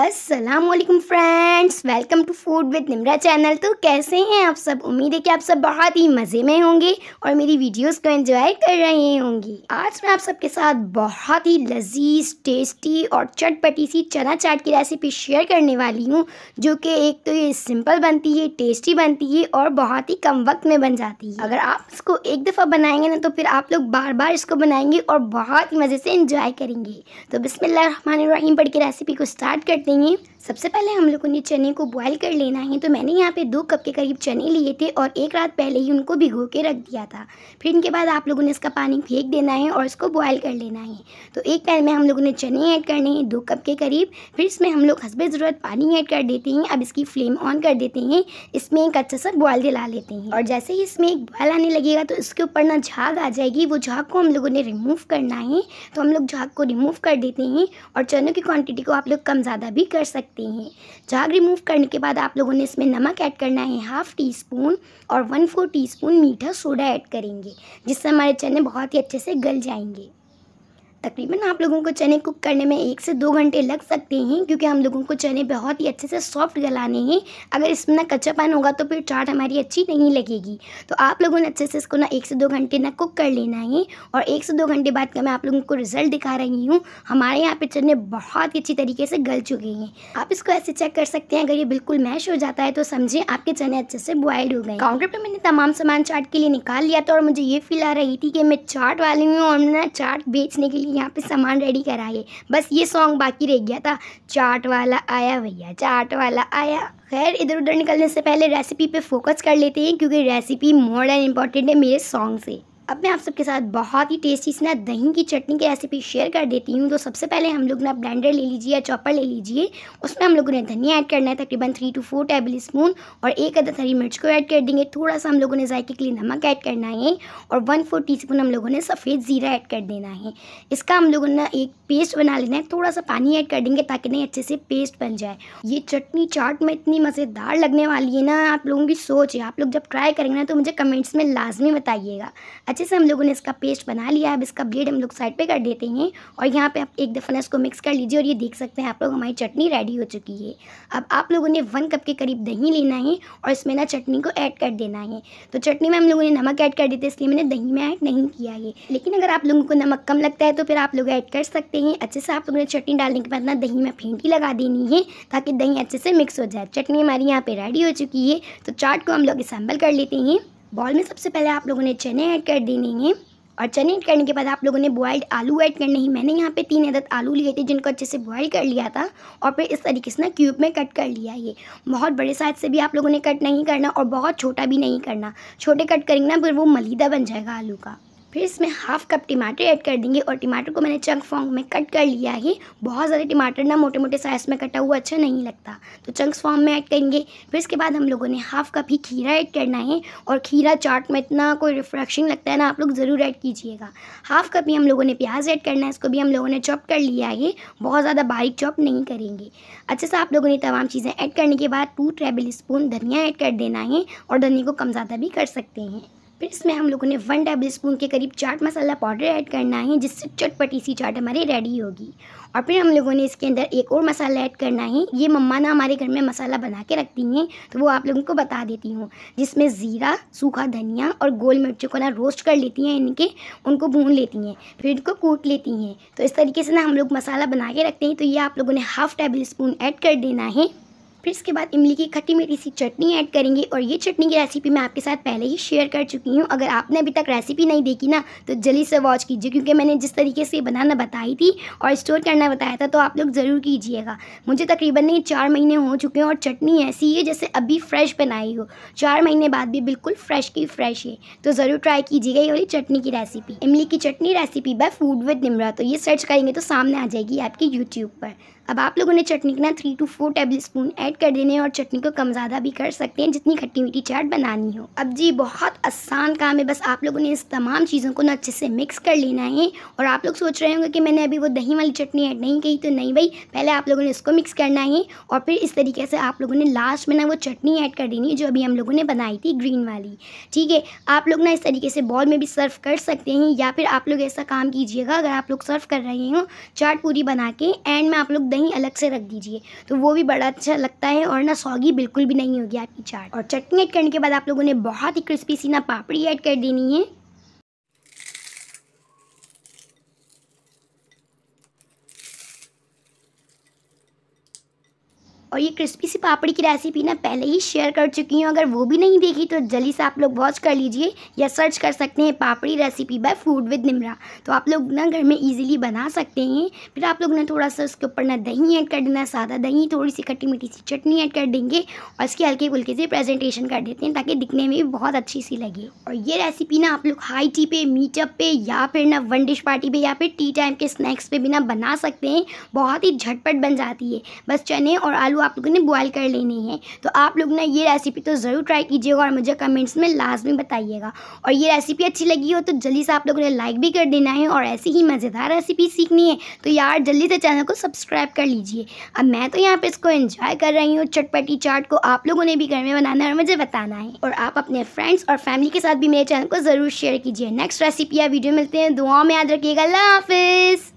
अस्सलाम वालेकुम friends welcome to food with Nimra channel तो कैसे हैं आप सब उम्मीद है कि आप सब बहुत ही मज़े में होंगे और मेरी वीडियोस को एंजॉय कर रहे होंगे आज मैं आप सबके साथ बहुत ही लजीज टेस्टी और चटपटी सी चना चाट की रेसिपी शेयर करने वाली हूँ जो कि एक तो ये सिंपल बनती है टेस्टी बनती है और बहुत ही कम वक्त में बन जाती है अगर आप इसको एक दफ़ा बनाएंगे ना तो फिर आप लोग बार बार इसको बनाएंगे और बहुत ही मज़े से इंजॉय करेंगे तो बिसमिल्ल रहीम पढ़ के रेसिपी को स्टार्ट कर తిని सबसे पहले हम लोगों ने चने को बॉईल कर लेना है तो मैंने यहाँ पे दो कप के करीब चने लिए थे और एक रात पहले ही उनको भिगो के रख दिया था फिर इनके बाद आप लोगों ने इसका पानी फेंक देना है और इसको बॉईल कर लेना है तो एक पैन में हम लोगों ने चने ऐड करने हैं दो कप के करीब फिर इसमें हम लोग हंसबे ज़रूरत पानी ऐड कर देते हैं अब इसकी फ्लेम ऑन कर देते हैं इसमें एक अच्छा सा बॉयल दिला लेते हैं और जैसे ही इसमें एक बॉयल आने लगेगा तो इसके ऊपर ना झाग आ जाएगी वो झाग को हम लोगों ने रिमूव करना है तो हम लोग झाग को रिमूव कर देते हैं और चनों की क्वान्टिटी को आप लोग कम ज़्यादा भी कर सकते सकते हैं झाग रिमूव करने के बाद आप लोगों ने इसमें नमक ऐड करना है हाफ़ टी स्पून और वन फोर टी स्पून मीठा सोडा ऐड करेंगे जिससे हमारे चने बहुत ही अच्छे से गल जाएंगे तकरीबन आप लोगों को चने कुक करने में एक से दो घंटे लग सकते हैं क्योंकि हम लोगों को चने बहुत ही अच्छे से सॉफ्ट गलाने हैं अगर इसमें ना कच्चा पान होगा तो फिर चाट हमारी अच्छी नहीं लगेगी तो आप लोगों ने अच्छे से इसको ना एक से दो घंटे ना कुक कर लेना है और एक से दो घंटे बाद का मैं आप लोगों को रिज़ल्ट दिखा रही हूँ हमारे यहाँ पर चने बहुत ही अच्छी तरीके से गल चुके हैं आप इसको ऐसे चेक कर सकते हैं अगर ये बिल्कुल मैश हो जाता है तो समझें आपके चने अच्छे से बॉयल्ड हो गए काउंटर पर मैंने तमाम सामान चाट के लिए निकाल लिया था और मुझे ये फील आ रही थी कि मैं चाट वाली हूँ और मैं चाट बेचने के लिए यहाँ पे सामान रेडी कराइए बस ये सॉन्ग बाकी रह गया था चाट वाला आया भैया चाट वाला आया खैर इधर उधर निकलने से पहले रेसिपी पे फोकस कर लेते हैं क्योंकि रेसिपी मोर एंड इम्पॉर्टेंट है मेरे सॉन्ग से अब मैं आप सबके साथ बहुत ही टेस्टी स्नैप दही की चटनी की रेसिपी शेयर कर देती हूँ तो सबसे पहले हम लोग ना ब्लेंडर ले लीजिए या चॉपर ले लीजिए उसमें हम लोगों ने धनिया ऐड करना है तकरीबन three two four table spoon और एक अदर हरी मिर्च को ऐड कर देंगे थोड़ा सा हम लोगों ने जायके के लिए नमक ऐड करना है और वन फोर टी हम लोगों ने सफ़ेद ज़ीरा ऐड कर देना है इसका हम लोगों ने एक पेस्ट बना लेना है थोड़ा सा पानी ऐड कर देंगे ताकि नहीं अच्छे से पेस्ट बन जाए ये चटनी चाट में इतनी मज़ेदार लगने वाली है ना आप लोगों की सोच है आप लोग जब ट्राई करेंगे ना तो मुझे कमेंट्स में लाजमी बताइएगा अच्छा अच्छे से हम लोगों ने इसका पेस्ट बना लिया अब इसका ब्लेड हम लोग साइड पे कर देते हैं और यहाँ पे आप एक दफ़ा इसको मिक्स कर लीजिए और ये देख सकते हैं आप लोग हमारी चटनी रेडी हो चुकी है अब आप लोगों ने वन कप के करीब दही लेना है और इसमें ना चटनी को ऐड कर देना है तो चटनी में हम लोगों ने नमक ऐड कर देते इसलिए मैंने दही में ऐड नहीं किया है लेकिन अगर आप लोगों को नमक कम लगता है तो फिर आप लोग ऐड कर सकते हैं अच्छे से आप लोगों ने चटनी डालने के बाद ना दही में फेंटी लगा देनी है ताकि दही अच्छे से मिक्स हो जाए चटनी हमारी यहाँ पर रेडी हो चुकी है तो चाट को हम लोग असेंबल कर लेते हैं बॉल में सबसे पहले आप लोगों ने चने ऐड कर देने हैं और चने ऐड करने के बाद आप लोगों ने बॉयल्ड आलू ऐड करने हैं मैंने यहाँ पे तीन अदद आलू लिए थे जिनको अच्छे से बॉयल कर लिया था और फिर इस तरीके से ना क्यूब में कट कर लिया ये बहुत बड़े साइज से भी आप लोगों ने कट नहीं करना और बहुत छोटा भी नहीं करना छोटे कट करेंगे ना फिर वो मलीदा बन जाएगा आलू का फिर इसमें हाफ कप टमाटर ऐड कर देंगे और टमाटर को मैंने चंक फॉर्म में कट कर लिया है बहुत ज़्यादा टमाटर ना मोटे मोटे साइज में कटा हुआ अच्छा नहीं लगता तो चंक्स फॉर्म में ऐड करेंगे फिर इसके बाद हम लोगों ने हाफ कप ही खीरा ऐड करना है और खीरा चाट में इतना कोई रिफ्रेशिंग लगता है ना आप लोग ज़रूर ऐड कीजिएगा हाफ कप ही हम लोगों ने प्याज ऐड करना है इसको भी हम लोगों ने चॉप कर लिया है बहुत ज़्यादा बारीक चॉप नहीं करेंगे अच्छे से आप लोगों ने तमाम चीज़ें ऐड करने के बाद टू टेबल स्पून धनिया ऐड कर देना है और धनिया को कम ज़्यादा भी कर सकते हैं फिर इसमें हम लोगों ने वन टेबल स्पून के करीब चाट मसाला पाउडर ऐड करना है जिससे चटपटी सी चाट हमारी रेडी होगी और फिर हम लोगों ने इसके अंदर एक और मसाला ऐड करना है ये मम्मा ना हमारे घर में मसाला बना के रखती हैं तो वो आप लोगों को बता देती हूँ जिसमें ज़ीरा सूखा धनिया और गोल मिर्चों को ना रोस्ट कर लेती हैं इनके उनको भून लेती हैं फिर इनको कूट लेती हैं तो इस तरीके से ना हम लोग मसाला बना के रखते हैं तो ये आप लोगों ने हाफ़ टेबल स्पून ऐड कर देना है फिर इसके बाद इमली की खट्टी मीठी सी चटनी ऐड करेंगे और ये चटनी की रेसिपी मैं आपके साथ पहले ही शेयर कर चुकी हूँ अगर आपने अभी तक रेसिपी नहीं देखी ना तो जल्दी से वॉच कीजिए क्योंकि मैंने जिस तरीके से बनाना बताई थी और स्टोर करना बताया था तो आप लोग ज़रूर कीजिएगा मुझे तकरीबन ये चार महीने हो चुके हैं और चटनी ऐसी है जैसे अभी फ्रेश बनाई हो चार महीने बाद भी बिल्कुल फ्रेश की फ्रेश है तो ज़रूर ट्राई कीजिएगा ये वाली चटनी की रेसिपी इमली की चटनी recipe by food with Nimra तो ये सर्च करेंगे तो सामने आ जाएगी आपके यूट्यूब पर अब आप लोगों ने चटनी के ना three two four table spoon add कर देने और चटनी को कम ज़्यादा भी कर सकते हैं जितनी खट्टी मीठी चाट बनानी हो अब जी बहुत आसान काम है बस आप लोगों ने इस तमाम चीज़ों को ना अच्छे से मिक्स कर लेना है और आप लोग सोच रहे होंगे कि मैंने अभी वो दही वाली चटनी ऐड नहीं की तो नहीं भाई पहले आप लोगों ने इसको मिक्स करना है और फिर इस तरीके से आप लोगों ने लास्ट में ना वो चटनी ऐड कर देनी है जो अभी हम लोगों ने बनाई थी ग्रीन वाली ठीक है आप लोग ना इस तरीके से बॉल में भी सर्व कर सकते हैं या फिर आप लोग ऐसा काम कीजिएगा अगर आप लोग सर्व कर रहे हो चाट पूरी बना के एंड में आप लोग दही अलग से रख दीजिए तो वो भी बड़ा अच्छा लगता सकता है और ना सौगी बिल्कुल भी नहीं होगी आपकी चाट और चटनी ऐड करने के बाद आप लोगों ने बहुत ही क्रिस्पी सी ना पापड़ी ऐड कर देनी है और ये क्रिस्पी सी पापड़ी की रेसिपी ना पहले ही शेयर कर चुकी हूँ अगर वो भी नहीं देखी तो जल्दी से आप लोग वॉच कर लीजिए या सर्च कर सकते हैं papdi recipe by food with Nimra तो आप लोग ना घर में ईजिली बना सकते हैं फिर आप लोग ना थोड़ा सा उसके ऊपर ना दही ऐड कर देना सादा दही थोड़ी सी खट्टी मीठी सी चटनी ऐड कर देंगे और इसकी हल्के फुल्के से प्रेजेंटेशन कर देते हैं ताकि दिखने में भी बहुत अच्छी सी लगे और ये रेसिपी ना आप लोग हाई टी पे मीटअप पे या फिर ना वन डिश पार्टी पे या फिर टी टाइम के स्नैक्स पे भी ना बना सकते हैं बहुत ही झटपट बन जाती है बस चने और आलू आप लोगों ने बॉयल कर लेनी है तो आप लोग ना ये रेसिपी तो ज़रूर ट्राई कीजिएगा और मुझे कमेंट्स में लाजमी बताइएगा और ये रेसिपी अच्छी लगी हो तो जल्दी से आप लोगों ने लाइक भी कर देना है और ऐसी ही मज़ेदार रेसिपी सीखनी है तो यार जल्दी से चैनल को सब्सक्राइब कर लीजिए अब मैं तो यहाँ पर इसको इन्जॉय कर रही हूँ चटपटी चाट को आप लोगों ने भी घर में बनाना है और मुझे बताना है और आप अपने फ्रेंड्स और फैमिली के साथ भी मेरे चैनल को ज़रूर शेयर कीजिए नेक्स्ट रेसिपी या वीडियो मिलते हैं दुआ में याद रखिएगा अल्लाह हाफिज़